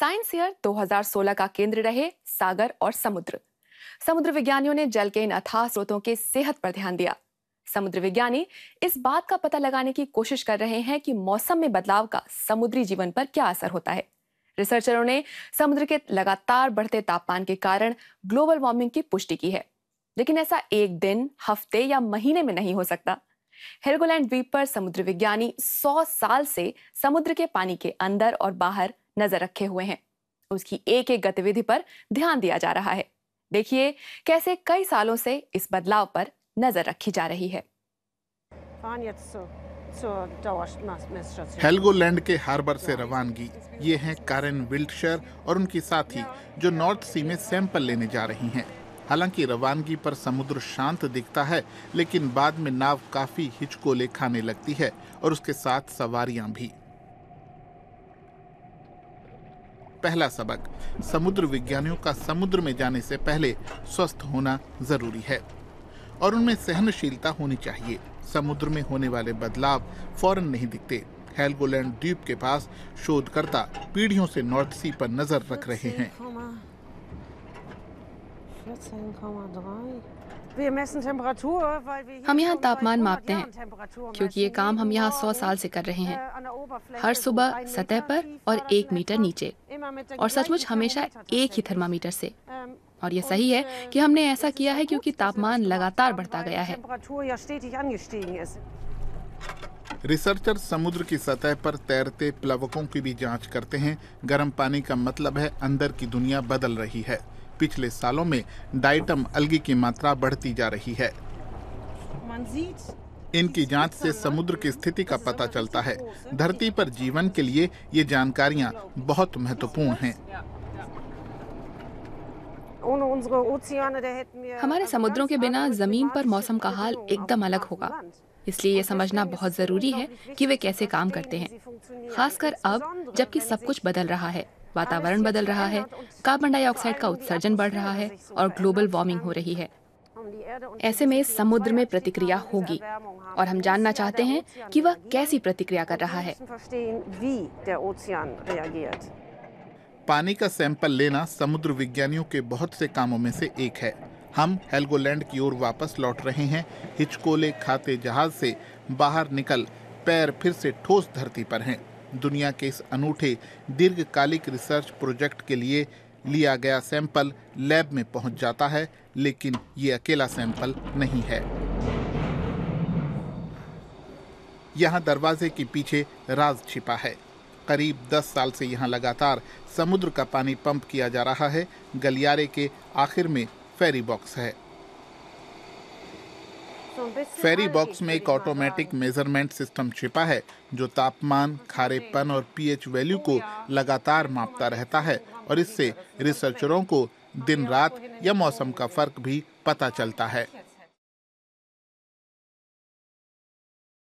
Science year 2016 का केंद्र रहे सागर और समुद्र समुद्र विज्ञानियों ने जल के इन अथाह स्रोतों के सेहत पर ध्यान दिया समुद्र विज्ञानी इस बात का पता लगाने की कोशिश कर रहे हैं कि मौसम में बदलाव का समुद्री जीवन पर क्या असर होता है रिसर्चरों ने समुद्र के लगातार बढ़ते तापमान के कारण ग्लोबल वार्मिंग की पुष्टि की है लेकिन ऐसा एक दिन हफ्ते या महीने में नहीं हो सकता हेरगोलैंड द्वीप पर समुद्र विज्ञानी 100 साल से समुद्र के पानी के अंदर और बाहर नजर रखे हुए हैं उसकी एक एक गतिविधि पर ध्यान दिया जा रहा है देखिए कैसे कई सालों से इस बदलाव पर नजर रखी जा रही है तो तो हेल्गोलैंड के हार्बर से रवानगी ये हैं कारेन विल्टशर और उनकी साथी जो नॉर्थ सी में सैंपल लेने जा रही हैं हालांकि रवानगी पर समुद्र शांत दिखता है लेकिन बाद में नाव काफी हिचकोले खाने लगती है और उसके साथ सवारियां भी पहला सबक समुद्र विज्ञानियों का समुद्र में जाने से पहले स्वस्थ होना जरूरी है और उनमें सहनशीलता होनी चाहिए समुद्र में होने वाले बदलाव फौरन नहीं दिखते हेलगोलैंड द्वीप के पास शोधकर्ता पीढ़ियों से नॉर्थ सी पर नजर रख रहे हैं हम यहाँ तापमान मापते हैं क्योंकि ये काम हम यहाँ सौ साल से कर रहे हैं äh, हर सुबह सतह पर और एक मीटर नीचे और सचमुच हमेशा एक ही थर्मामीटर से um, और यह सही है कि हमने ऐसा किया है क्योंकि तापमान लगातार बढ़ता गया है रिसर्चर समुद्र की सतह पर तैरते प्लवकों की भी जांच करते हैं गर्म पानी का मतलब है अंदर की दुनिया बदल रही है पिछले सालों में डाइटम अलगी की मात्रा बढ़ती जा रही है इनकी जांच से समुद्र की स्थिति का पता चलता है धरती पर जीवन के लिए ये जानकारियां बहुत महत्वपूर्ण हैं। हमारे समुद्रों के बिना जमीन पर मौसम का हाल एकदम अलग होगा इसलिए ये समझना बहुत जरूरी है कि वे कैसे काम करते हैं खासकर अब जबकि सब कुछ बदल रहा है वातावरण बदल रहा है कार्बन डाइऑक्साइड का उत्सर्जन बढ़ रहा है और ग्लोबल वार्मिंग हो रही है ऐसे में समुद्र में प्रतिक्रिया होगी और हम जानना चाहते हैं कि वह कैसी प्रतिक्रिया कर रहा है पानी का सैंपल लेना समुद्र विज्ञानियों के बहुत से कामों में से एक है हम हेल्गोलैंड की ओर वापस लौट रहे हैं हिचकोले खाते जहाज से बाहर निकल पैर फिर से ठोस धरती पर हैं दुनिया के इस अनूठे दीर्घकालिक रिसर्च प्रोजेक्ट के लिए लिया गया सैंपल लैब में पहुंच जाता है लेकिन ये अकेला सैंपल नहीं है यहाँ दरवाजे के पीछे राज छिपा है करीब 10 साल से यहाँ लगातार समुद्र का पानी पंप किया जा रहा है गलियारे के आखिर में फेरी बॉक्स है फेरी बॉक्स में एक ऑटोमेटिक मेजरमेंट सिस्टम छिपा है जो तापमान खारेपन और पीएच वैल्यू को लगातार मापता रहता है और इससे रिसर्चरों को दिन रात या मौसम का फर्क भी पता चलता है